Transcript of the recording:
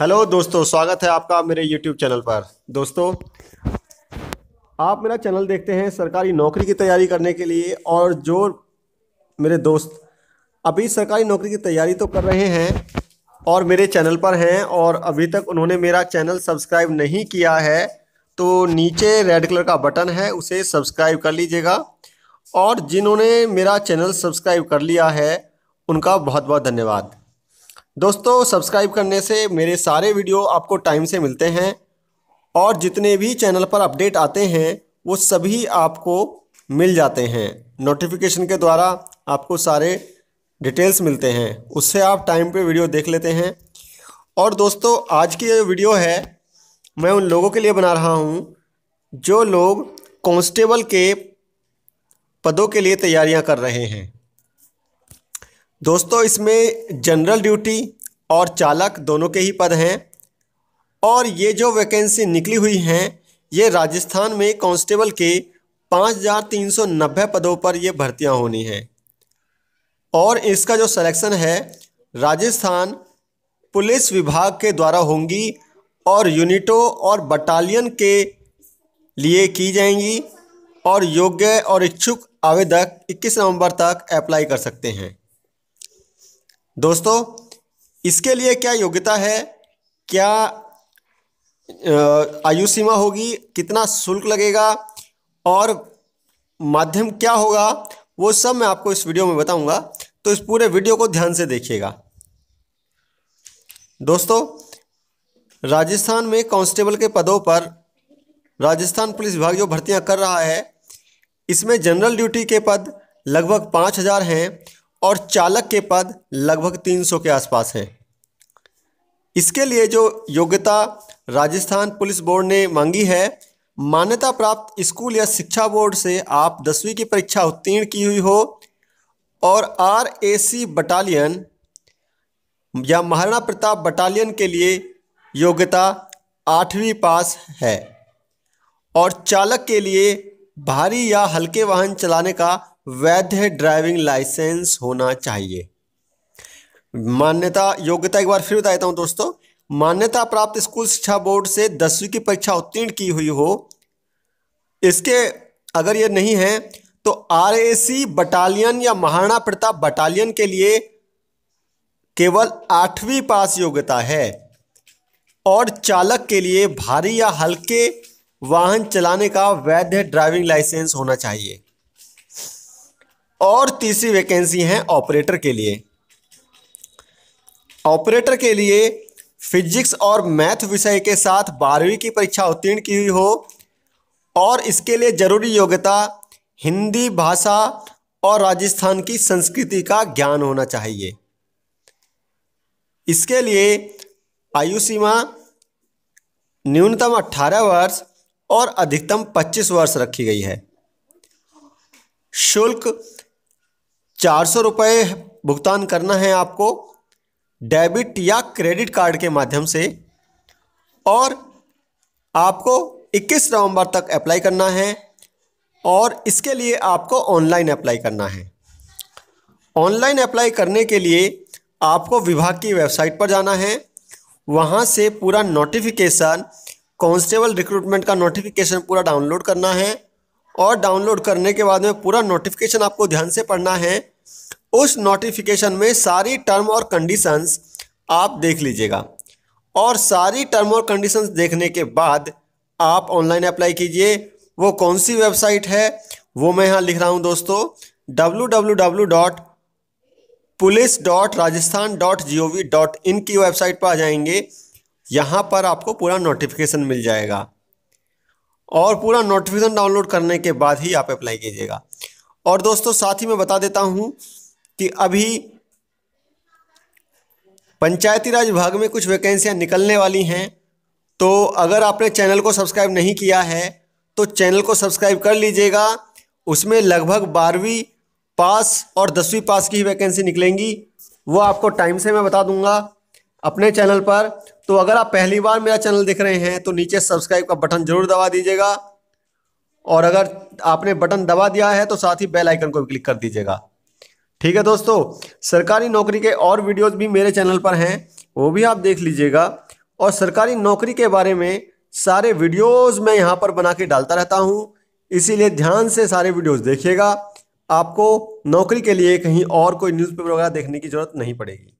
hello दोस्तों स्वागत है आपका मेरे यूट्यूब चैनल पर दोस्तों आप मेरा चैनल देखते हैं सरकारी नौकरी की तैयारी करने के लिए और जो मेरे दोस्त अभी सरकारी नौकरी की तैयारी तो कर रहे हैं और मेरे चैनल पर हैं और अभी तक उन्होंने मेरा चैनल सब्सक्राइब नहीं किया है तो नीचे रेड कलर का बटन है उसे सब्सक्राइब कर लीजिएगा और जिन्होंने मेरा चैनल सब्सक्राइब कर लिया है उनका बहुत बहुत धन्यवाद दोस्तों सब्सक्राइब करने से मेरे सारे वीडियो आपको टाइम से मिलते हैं और जितने भी चैनल पर अपडेट आते हैं वो सभी आपको मिल जाते हैं नोटिफिकेशन के द्वारा आपको सारे डिटेल्स मिलते हैं उससे आप टाइम पे वीडियो देख लेते हैं और दोस्तों आज की जो वीडियो है मैं उन लोगों के लिए बना रहा हूँ जो लोग कॉन्स्टेबल के पदों के लिए तैयारियाँ कर रहे हैं दोस्तों इसमें जनरल ड्यूटी और चालक दोनों के ही पद हैं और ये जो वैकेंसी निकली हुई हैं ये राजस्थान में कांस्टेबल के 5,390 पदों पर ये भर्तियां होनी हैं और इसका जो सिलेक्शन है राजस्थान पुलिस विभाग के द्वारा होंगी और यूनिटों और बटालियन के लिए की जाएंगी और योग्य और इच्छुक आवेदक 21 नवंबर तक अप्लाई कर सकते हैं दोस्तों इसके लिए क्या योग्यता है क्या आयु सीमा होगी कितना शुल्क लगेगा और माध्यम क्या होगा वो सब मैं आपको इस वीडियो में बताऊंगा तो इस पूरे वीडियो को ध्यान से देखिएगा दोस्तों राजस्थान में कांस्टेबल के पदों पर राजस्थान पुलिस विभाग जो भर्तियां कर रहा है इसमें जनरल ड्यूटी के पद लगभग पाँच हज़ार हैं और चालक के पद लगभग 300 के आसपास है इसके लिए जो योग्यता राजस्थान पुलिस बोर्ड ने मांगी है मान्यता प्राप्त स्कूल या शिक्षा बोर्ड से आप दसवीं की परीक्षा उत्तीर्ण की हुई हो और आर ए सी बटालियन या महाराणा प्रताप बटालियन के लिए योग्यता आठवीं पास है और चालक के लिए भारी या हल्के वाहन चलाने का वैध ड्राइविंग लाइसेंस होना चाहिए मान्यता योग्यता एक बार फिर बता देता हूँ दोस्तों मान्यता प्राप्त स्कूल शिक्षा बोर्ड से दसवीं की परीक्षा उत्तीर्ण की हुई हो इसके अगर ये नहीं है तो आर बटालियन या महाराणा प्रताप बटालियन के लिए केवल आठवीं पास योग्यता है और चालक के लिए भारी या हल्के वाहन चलाने का वैध ड्राइविंग लाइसेंस होना चाहिए और तीसरी वैकेंसी है ऑपरेटर के लिए ऑपरेटर के लिए फिजिक्स और मैथ विषय के साथ बारहवीं की परीक्षा उत्तीर्ण की हुई हो और इसके लिए जरूरी योग्यता हिंदी भाषा और राजस्थान की संस्कृति का ज्ञान होना चाहिए इसके लिए आयु सीमा न्यूनतम 18 वर्ष और अधिकतम 25 वर्ष रखी गई है शुल्क चार सौ रुपये भुगतान करना है आपको डेबिट या क्रेडिट कार्ड के माध्यम से और आपको 21 नवंबर तक अप्लाई करना है और इसके लिए आपको ऑनलाइन अप्लाई करना है ऑनलाइन अप्लाई करने के लिए आपको विभाग की वेबसाइट पर जाना है वहाँ से पूरा नोटिफिकेशन कांस्टेबल रिक्रूटमेंट का नोटिफिकेशन पूरा डाउनलोड करना है और डाउनलोड करने के बाद में पूरा नोटिफिकेशन आपको ध्यान से पढ़ना है उस नोटिफिकेशन में सारी टर्म और कंडीशंस आप देख लीजिएगा और सारी टर्म और कंडीशंस देखने के बाद आप ऑनलाइन अप्लाई कीजिए वो कौन सी वेबसाइट है वो मैं यहाँ लिख रहा हूँ दोस्तों W W W dot police dot Rajasthan dot G O V dot in की वेबसाइट पर आ जाएंगे यहाँ पर आपको पूरा नोटिफिकेशन मिल जाएगा और पूरा नोटिफिकेशन डाउनलोड करने के बाद ही आप अप्लाई कीजिएगा और दोस्तों साथ ही मैं बता देता हूँ कि अभी पंचायती राज विभाग में कुछ वैकेंसियाँ निकलने वाली हैं तो अगर आपने चैनल को सब्सक्राइब नहीं किया है तो चैनल को सब्सक्राइब कर लीजिएगा उसमें लगभग बारहवीं पास और दसवीं पास की ही वैकेंसी निकलेंगी वो आपको टाइम से मैं बता दूंगा अपने चैनल पर तो अगर आप पहली बार मेरा चैनल देख रहे हैं तो नीचे सब्सक्राइब का बटन जरूर दबा दीजिएगा और अगर आपने बटन दबा दिया है तो साथ ही बेल आइकन को भी क्लिक कर दीजिएगा ठीक है दोस्तों सरकारी नौकरी के और वीडियोस भी मेरे चैनल पर हैं वो भी आप देख लीजिएगा और सरकारी नौकरी के बारे में सारे वीडियोस मैं यहाँ पर बना के डालता रहता हूँ इसीलिए ध्यान से सारे वीडियोज़ देखिएगा आपको नौकरी के लिए कहीं और कोई न्यूज़पेपर वगैरह देखने की ज़रूरत नहीं पड़ेगी